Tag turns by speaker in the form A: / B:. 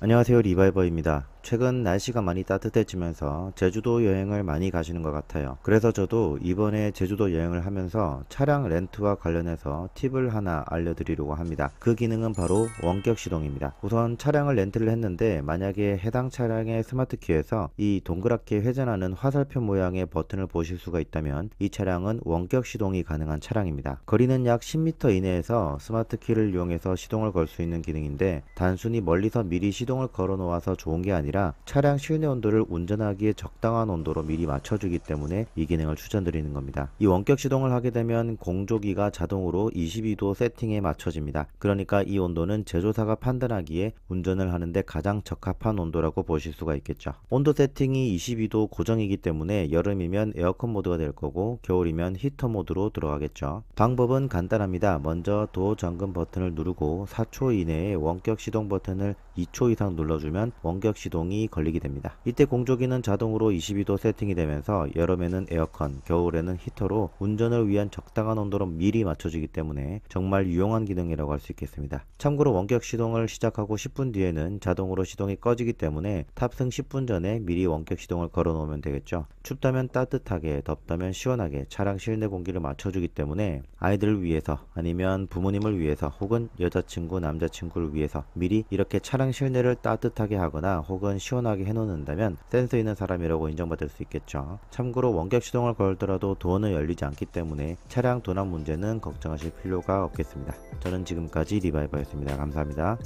A: 안녕하세요 리바이버입니다. 최근 날씨가 많이 따뜻해지면서 제주도 여행을 많이 가시는 것 같아요. 그래서 저도 이번에 제주도 여행을 하면서 차량 렌트와 관련해서 팁을 하나 알려드리려고 합니다. 그 기능은 바로 원격 시동입니다. 우선 차량을 렌트를 했는데 만약에 해당 차량의 스마트키에서 이 동그랗게 회전하는 화살표 모양의 버튼을 보실 수가 있다면 이 차량은 원격 시동이 가능한 차량입니다. 거리는 약 10m 이내에서 스마트키를 이용해서 시동을 걸 수 있는 기능인데 단순히 멀리서 미리 시동을 걸어 놓아서 좋은 게 아니라 아니라 차량 실내 온도를 운전하기에 적당한 온도로 미리 맞춰주기 때문에 이 기능을 추천드리는 겁니다. 이 원격 시동을 하게 되면 공조기가 자동으로 22도 세팅에 맞춰집니다. 그러니까 이 온도는 제조사가 판단하기에 운전을 하는데 가장 적합한 온도라고 보실 수가 있겠죠. 온도 세팅이 22도 고정이기 때문에 여름이면 에어컨 모드가 될 거고 겨울이면 히터 모드로 들어가겠죠. 방법은 간단합니다. 먼저 도어 점검 버튼을 누르고 4초 이내에 원격 시동 버튼을 2초 이상 눌러주면 원격 시동 자동이 걸리게 됩니다. 이때 공조기는 자동으로 22도 세팅이 되면서 여름에는 에어컨, 겨울에는 히터로 운전을 위한 적당한 온도로 미리 맞춰주기 때문에 정말 유용한 기능이라고 할 수 있겠습니다. 참고로 원격 시동을 시작하고 10분 뒤에는 자동으로 시동이 꺼지기 때문에 탑승 10분 전에 미리 원격 시동을 걸어 놓으면 되겠죠. 춥다면 따뜻하게, 덥다면 시원하게 차량 실내 공기를 맞춰주기 때문에 아이들을 위해서 아니면 부모님을 위해서 혹은 여자친구, 남자친구를 위해서 미리 이렇게 차량 실내를 따뜻하게 하거나 혹은 한번 시원하게 해놓는다면 센스 있는 사람이라고 인정받을 수 있겠죠. 참고로 원격 시동을 걸더라도 도어는 열리지 않기 때문에 차량 도난 문제는 걱정하실 필요가 없겠습니다. 저는 지금까지 리바이버였습니다. 감사합니다.